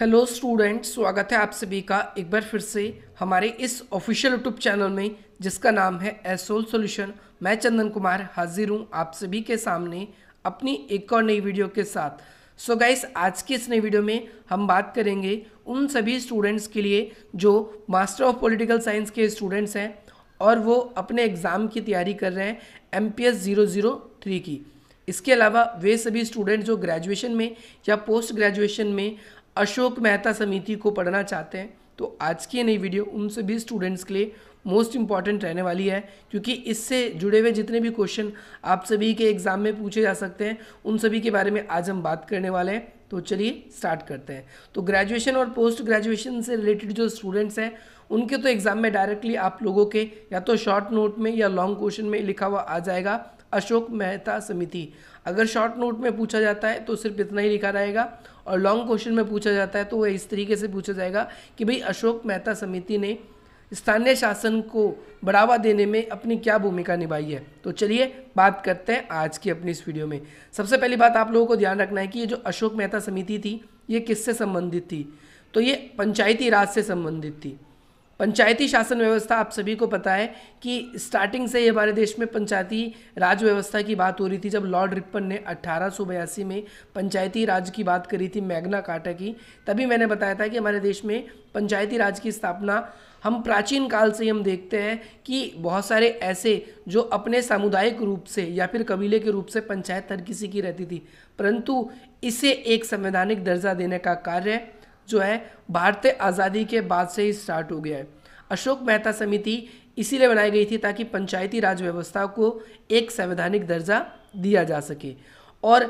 hello student स्वागत है आप सभी का एक बार फिर से हमारे इस ऑफिशियल यूट्यूब चैनल में जिसका नाम है एसोल सॉल्यूशन मैं चंदन कुमार हाजिर हूँ आप सभी के सामने अपनी एक और नई वीडियो के साथ सो so गाइस आज की इस नई वीडियो में हम बात करेंगे उन सभी स्टूडेंट्स के लिए जो मास्टर ऑफ पॉलिटिकल साइंस के स्टूडेंट्स हैं और वो अपने एग्ज़ाम की तैयारी कर रहे हैं एम पी की इसके अलावा वे सभी स्टूडेंट जो ग्रेजुएशन में या पोस्ट ग्रेजुएशन में अशोक मेहता समिति को पढ़ना चाहते हैं तो आज की नई वीडियो उन सभी स्टूडेंट्स के लिए मोस्ट इम्पॉर्टेंट रहने वाली है क्योंकि इससे जुड़े हुए जितने भी क्वेश्चन आप सभी के एग्ज़ाम में पूछे जा सकते हैं उन सभी के बारे में आज हम बात करने वाले हैं तो चलिए स्टार्ट करते हैं तो ग्रेजुएशन और पोस्ट ग्रेजुएशन से रिलेटेड जो स्टूडेंट्स हैं उनके तो एग्ज़ाम में डायरेक्टली आप लोगों के या तो शॉर्ट नोट में या लॉन्ग क्वेश्चन में लिखा हुआ आ जाएगा अशोक मेहता समिति अगर शॉर्ट नोट में पूछा जाता है तो सिर्फ इतना ही लिखा रहेगा और लॉन्ग क्वेश्चन में पूछा जाता है तो वह इस तरीके से पूछा जाएगा कि भाई अशोक मेहता समिति ने स्थानीय शासन को बढ़ावा देने में अपनी क्या भूमिका निभाई है तो चलिए बात करते हैं आज की अपनी इस वीडियो में सबसे पहली बात आप लोगों को ध्यान रखना है कि ये जो अशोक मेहता समिति थी ये किससे संबंधित थी तो ये पंचायती राज से संबंधित थी पंचायती शासन व्यवस्था आप सभी को पता है कि स्टार्टिंग से ही हमारे देश में पंचायती राज व्यवस्था की बात हो रही थी जब लॉर्ड रिपन ने अट्ठारह में पंचायती राज की बात करी थी मैग्ना काटा की तभी मैंने बताया था कि हमारे देश में पंचायती राज की स्थापना हम प्राचीन काल से हम देखते हैं कि बहुत सारे ऐसे जो अपने सामुदायिक रूप से या फिर कबीले के रूप से पंचायत हर किसी की रहती थी परंतु इसे एक संवैधानिक दर्जा देने का कार्य जो है भारतीय आज़ादी के बाद से ही स्टार्ट हो गया है अशोक मेहता समिति इसीलिए बनाई गई थी ताकि पंचायती राज व्यवस्था को एक संवैधानिक दर्जा दिया जा सके और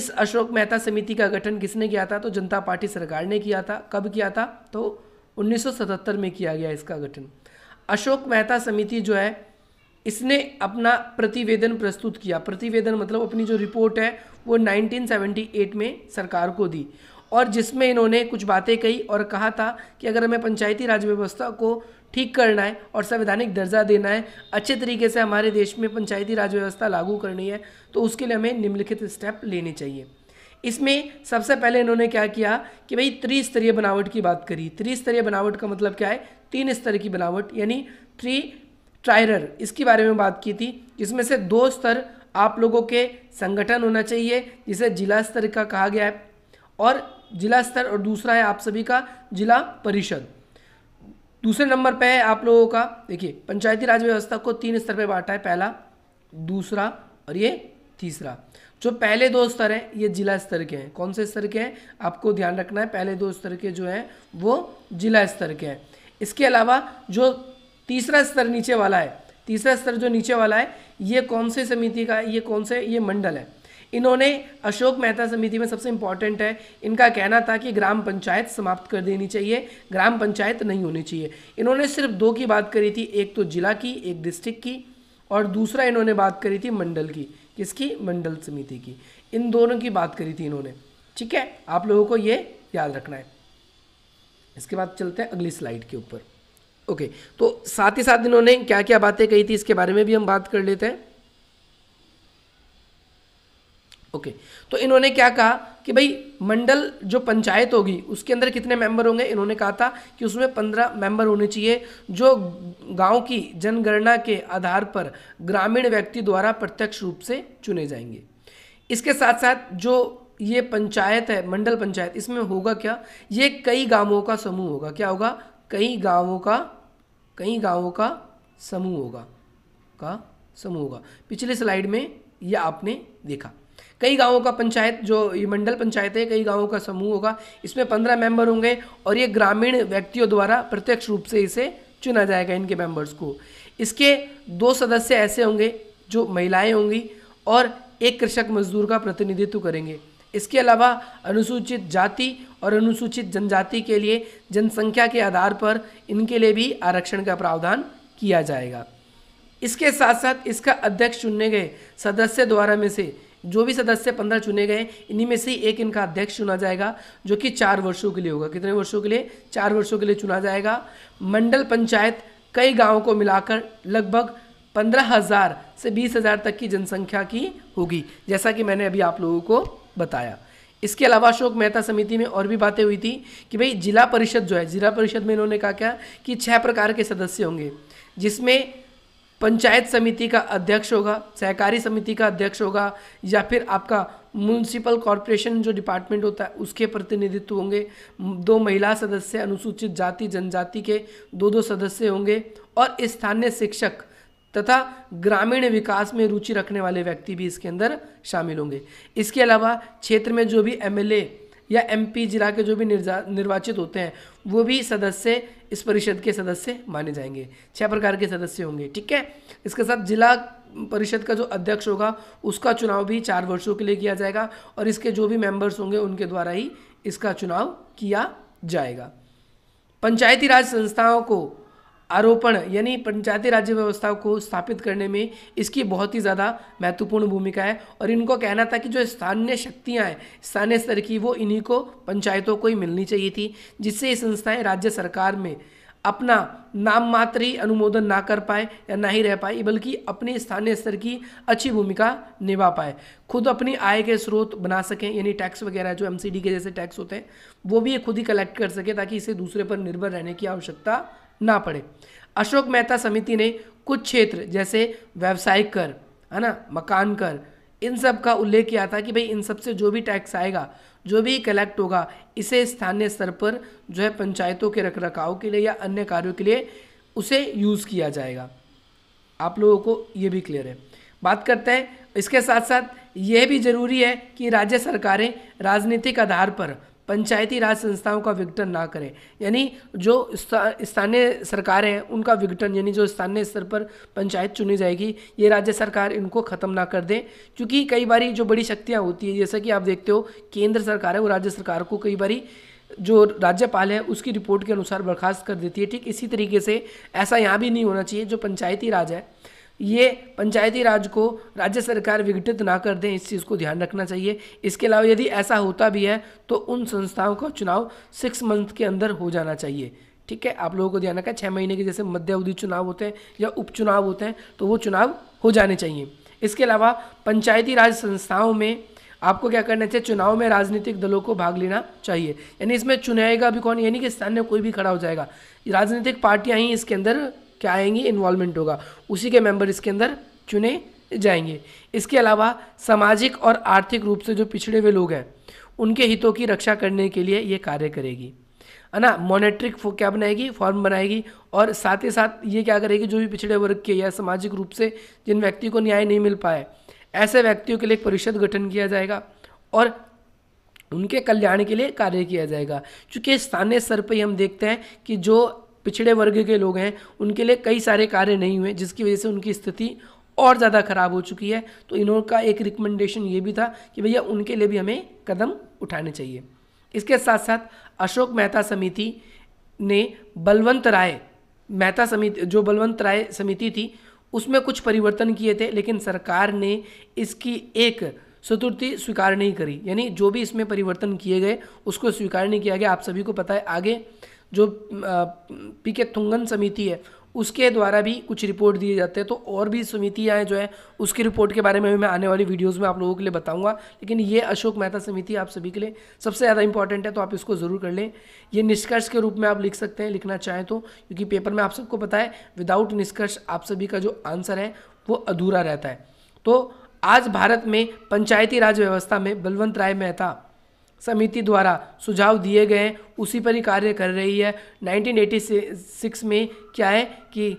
इस अशोक मेहता समिति का गठन किसने किया था तो जनता पार्टी सरकार ने किया था कब किया था तो 1977 में किया गया इसका गठन अशोक मेहता समिति जो है इसने अपना प्रतिवेदन प्रस्तुत किया प्रतिवेदन मतलब अपनी जो रिपोर्ट है वो 1978 में सरकार को दी और जिसमें इन्होंने कुछ बातें कही और कहा था कि अगर हमें पंचायती राज व्यवस्था को ठीक करना है और संवैधानिक दर्जा देना है अच्छे तरीके से हमारे देश में पंचायती राज व्यवस्था लागू करनी है तो उसके लिए हमें निम्नलिखित स्टेप लेने चाहिए इसमें सबसे पहले इन्होंने क्या किया कि भाई त्रिस्तरीय बनावट की बात करी त्रिस्तरीय बनावट का मतलब क्या है तीन स्तर की बनावट यानी थ्री ट्रायरर इसके बारे में बात की थी जिसमें से दो स्तर आप लोगों के संगठन होना चाहिए जिसे जिला स्तर का कहा गया है और जिला स्तर और दूसरा है आप सभी का जिला परिषद दूसरे नंबर पे है आप लोगों का देखिए पंचायती राज व्यवस्था को तीन स्तर पे बांटा है पहला दूसरा और ये तीसरा जो पहले दो स्तर हैं ये जिला स्तर के हैं कौन से स्तर के हैं आपको ध्यान रखना है पहले दो स्तर के जो हैं वो जिला स्तर के हैं इसके अलावा जो तीसरा स्तर नीचे वाला है तीसरा स्तर जो नीचे वाला है ये कौन से समिति का है ये कौन से ये मंडल है इन्होंने अशोक मेहता समिति में सबसे इम्पॉर्टेंट है इनका कहना था कि ग्राम पंचायत समाप्त कर देनी चाहिए ग्राम पंचायत नहीं होनी चाहिए इन्होंने सिर्फ दो की बात करी थी एक तो जिला की एक डिस्ट्रिक्ट की और दूसरा इन्होंने बात करी थी मंडल की किसकी मंडल समिति की इन दोनों की बात करी थी इन्होंने ठीक है आप लोगों को ये याद रखना है इसके बाद चलते हैं अगली स्लाइड के ऊपर ओके तो साथ ही साथ इन्होंने क्या क्या बातें कही थी इसके बारे में भी हम बात कर लेते हैं ओके तो इन्होंने क्या कहा कि भाई मंडल जो पंचायत होगी उसके अंदर कितने मेंबर होंगे इन्होंने कहा था कि उसमें पंद्रह मेंबर होने चाहिए जो गांव की जनगणना के आधार पर ग्रामीण व्यक्ति द्वारा प्रत्यक्ष रूप से चुने जाएंगे इसके साथ साथ जो ये पंचायत है मंडल पंचायत इसमें होगा क्या ये कई गांवों का समूह होगा क्या होगा कई गांवों का कई गांवों का समूह होगा का समूह होगा पिछले स्लाइड में यह आपने देखा कई गाँवों का पंचायत जो ये मंडल पंचायत है कई गाँवों का समूह होगा इसमें पंद्रह मेंबर होंगे और ये ग्रामीण व्यक्तियों द्वारा प्रत्यक्ष रूप से इसे चुना जाएगा इनके मेंबर्स को इसके दो सदस्य ऐसे होंगे जो महिलाएं होंगी और एक कृषक मजदूर का प्रतिनिधित्व करेंगे इसके अलावा अनुसूचित जाति और अनुसूचित जनजाति के लिए जनसंख्या के आधार पर इनके लिए भी आरक्षण का प्रावधान किया जाएगा इसके साथ साथ इसका अध्यक्ष चुनने गए सदस्य द्वारा में से जो भी सदस्य पंद्रह चुने गए इन्हीं में से एक इनका अध्यक्ष चुना जाएगा जो कि चार वर्षों के लिए होगा कितने वर्षों के लिए चार वर्षों के लिए चुना जाएगा मंडल पंचायत कई गाँव को मिलाकर लगभग पंद्रह हज़ार से बीस हज़ार तक की जनसंख्या की होगी जैसा कि मैंने अभी आप लोगों को बताया इसके अलावा अशोक मेहता समिति में और भी बातें हुई थी कि भाई जिला परिषद जो है जिला परिषद में इन्होंने कहा क्या कि छः प्रकार के सदस्य होंगे जिसमें पंचायत समिति का अध्यक्ष होगा सहकारी समिति का अध्यक्ष होगा या फिर आपका म्यूनसिपल कॉरपोरेशन जो डिपार्टमेंट होता है उसके प्रतिनिधित्व होंगे दो महिला सदस्य अनुसूचित जाति जनजाति के दो दो सदस्य होंगे और स्थानीय शिक्षक तथा ग्रामीण विकास में रुचि रखने वाले व्यक्ति भी इसके अंदर शामिल होंगे इसके अलावा क्षेत्र में जो भी एमएलए या एमपी जिला के जो भी निर्वाचित होते हैं वो भी सदस्य इस परिषद के सदस्य माने जाएंगे छह प्रकार के सदस्य होंगे ठीक है इसके साथ जिला परिषद का जो अध्यक्ष होगा उसका चुनाव भी चार वर्षों के लिए किया जाएगा और इसके जो भी मेंबर्स होंगे उनके द्वारा ही इसका चुनाव किया जाएगा पंचायती राज संस्थाओं को आरोपण यानी पंचायती राज्य व्यवस्था को स्थापित करने में इसकी बहुत ही ज़्यादा महत्वपूर्ण भूमिका है और इनको कहना था कि जो स्थानीय शक्तियाँ हैं स्थानीय स्तर की वो इन्हीं को पंचायतों को ही मिलनी चाहिए थी जिससे ये संस्थाएँ राज्य सरकार में अपना नाम मात्र ही अनुमोदन ना कर पाए या ना ही रह पाए बल्कि अपने स्थानीय स्तर की अच्छी भूमिका निभा पाए खुद अपनी आय के स्रोत बना सकें यानी टैक्स वगैरह जो एमसीडी के जैसे टैक्स होते हैं वो भी ये खुद ही कलेक्ट कर सके ताकि इसे दूसरे पर निर्भर रहने की आवश्यकता ना पड़े अशोक मेहता समिति ने कुछ क्षेत्र जैसे व्यावसायिक कर है ना मकान कर इन सब का उल्लेख किया था कि भाई इन सब से जो भी टैक्स आएगा जो भी कलेक्ट होगा इसे स्थानीय स्तर पर जो है पंचायतों के रख रखाव के लिए या अन्य कार्यों के लिए उसे यूज़ किया जाएगा आप लोगों को ये भी क्लियर है बात करते हैं इसके साथ साथ यह भी जरूरी है कि राज्य सरकारें राजनीतिक आधार पर पंचायती राज संस्थाओं का विघटन ना करें यानी जो स्थानीय सरकार है उनका विघटन यानी जो स्थानीय स्तर पर पंचायत चुनी जाएगी ये राज्य सरकार इनको ख़त्म ना कर दें क्योंकि कई बार जो बड़ी शक्तियाँ होती है जैसा कि आप देखते हो केंद्र सरकार है वो राज्य सरकार को कई बारी जो राज्यपाल है उसकी रिपोर्ट के अनुसार बर्खास्त कर देती है ठीक इसी तरीके से ऐसा यहाँ भी नहीं होना चाहिए जो पंचायती राज है ये पंचायती राज को राज्य सरकार विघटित ना कर दें इस चीज़ को ध्यान रखना चाहिए इसके अलावा यदि ऐसा होता भी है तो उन संस्थाओं का चुनाव सिक्स मंथ के अंदर हो जाना चाहिए ठीक है आप लोगों को ध्यान रखा छः महीने के जैसे अवधि चुनाव होते हैं या उपचुनाव होते हैं तो वो चुनाव हो जाने चाहिए इसके अलावा पंचायती राज संस्थाओं में आपको क्या करना चाहिए चुनाव में राजनीतिक दलों को भाग लेना चाहिए यानी इसमें चुनेगा भी कौन यानी कि स्थानीय कोई भी खड़ा हो जाएगा राजनीतिक पार्टियां ही इसके अंदर क्या आएंगे इन्वॉल्वमेंट होगा उसी के मेंबर इसके अंदर चुने जाएंगे इसके अलावा सामाजिक और आर्थिक रूप से जो पिछड़े हुए लोग हैं उनके हितों की रक्षा करने के लिए ये कार्य करेगी है ना मॉनेटरी क्या बनाएगी फॉर्म बनाएगी और साथ ही साथ ये क्या करेगी जो भी पिछड़े वर्ग के या सामाजिक रूप से जिन व्यक्ति को न्याय नहीं मिल पाए ऐसे व्यक्तियों के लिए एक परिषद गठन किया जाएगा और उनके कल्याण के लिए कार्य किया जाएगा क्योंकि स्थानीय स्तर पर ही हम देखते हैं कि जो पिछड़े वर्ग के लोग हैं उनके लिए कई सारे कार्य नहीं हुए जिसकी वजह से उनकी स्थिति और ज़्यादा ख़राब हो चुकी है तो का एक रिकमेंडेशन ये भी था कि भैया उनके लिए भी हमें कदम उठाने चाहिए इसके साथ साथ अशोक मेहता समिति ने बलवंत राय मेहता समिति जो बलवंत राय समिति थी उसमें कुछ परिवर्तन किए थे लेकिन सरकार ने इसकी एक चतुर्थी स्वीकार नहीं करी यानी जो भी इसमें परिवर्तन किए गए उसको स्वीकार नहीं किया गया आप सभी को पता है आगे जो पी के थुंगन समिति है उसके द्वारा भी कुछ रिपोर्ट दिए जाते हैं तो और भी समितियाँ जो है उसकी रिपोर्ट के बारे में भी मैं आने वाली वीडियोस में आप लोगों के लिए बताऊंगा लेकिन ये अशोक मेहता समिति आप सभी के लिए सबसे ज़्यादा इंपॉर्टेंट है तो आप इसको ज़रूर कर लें ये निष्कर्ष के रूप में आप लिख सकते हैं लिखना चाहें तो क्योंकि पेपर में आप सबको पता है विदाउट निष्कर्ष आप सभी का जो आंसर है वो अधूरा रहता है तो आज भारत में पंचायती राज व्यवस्था में बलवंत राय मेहता समिति द्वारा सुझाव दिए गए हैं उसी पर ही कार्य कर रही है 1986 में क्या है कि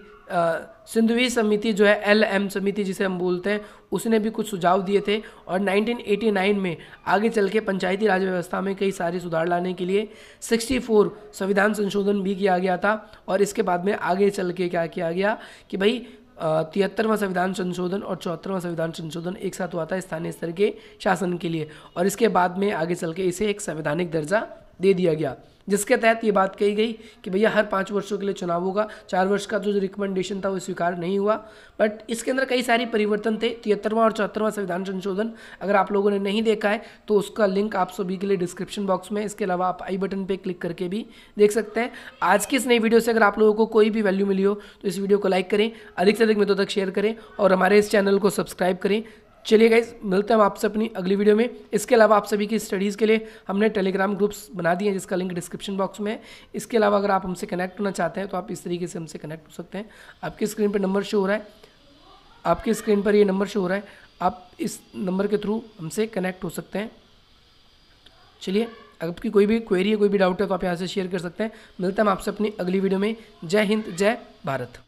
सिंधुवी समिति जो है एल एम समिति जिसे हम बोलते हैं उसने भी कुछ सुझाव दिए थे और 1989 में आगे चल के पंचायती राज व्यवस्था में कई सारे सुधार लाने के लिए 64 संविधान संशोधन भी किया गया था और इसके बाद में आगे चल के क्या किया गया कि भाई तिहत्तरवां संविधान संशोधन और चौहत्तरवां संविधान संशोधन एक साथ हुआ था स्थानीय स्तर के शासन के लिए और इसके बाद में आगे चल के इसे एक संवैधानिक दर्जा दे दिया गया जिसके तहत ये बात कही गई कि भैया हर पाँच वर्षों के लिए चुनाव होगा चार वर्ष का जो जो रिकमेंडेशन था वो स्वीकार नहीं हुआ बट इसके अंदर कई सारे परिवर्तन थे तिहत्तरवां और चौहत्तरवां संविधान संशोधन अगर आप लोगों ने नहीं देखा है तो उसका लिंक आप सभी के लिए डिस्क्रिप्शन बॉक्स में इसके अलावा आप आई बटन पर क्लिक करके भी देख सकते हैं आज की इस नई वीडियो से अगर आप लोगों को कोई भी वैल्यू मिली हो तो इस वीडियो को लाइक करें अधिक से अधिक मित्रों तक शेयर करें और हमारे इस चैनल को सब्सक्राइब करें चलिए गाइज मिलते हैं हम आपसे अपनी अगली वीडियो में इसके अलावा आप सभी की स्टडीज़ के लिए हमने टेलीग्राम ग्रुप्स बना दिए हैं जिसका लिंक डिस्क्रिप्शन बॉक्स में है इसके अलावा अगर आप हमसे कनेक्ट होना चाहते हैं तो आप इस तरीके से हमसे कनेक्ट हो सकते हैं आपकी स्क्रीन पर नंबर शो हो रहा है आपकी स्क्रीन पर ये नंबर शो हो रहा है आप इस नंबर के थ्रू हमसे कनेक्ट हो सकते हैं चलिए आपकी कोई भी क्वेरी है कोई भी डाउट है तो आप यहाँ से शेयर कर सकते हैं मिलते हैं हम आपसे अपनी अगली वीडियो में जय हिंद जय भारत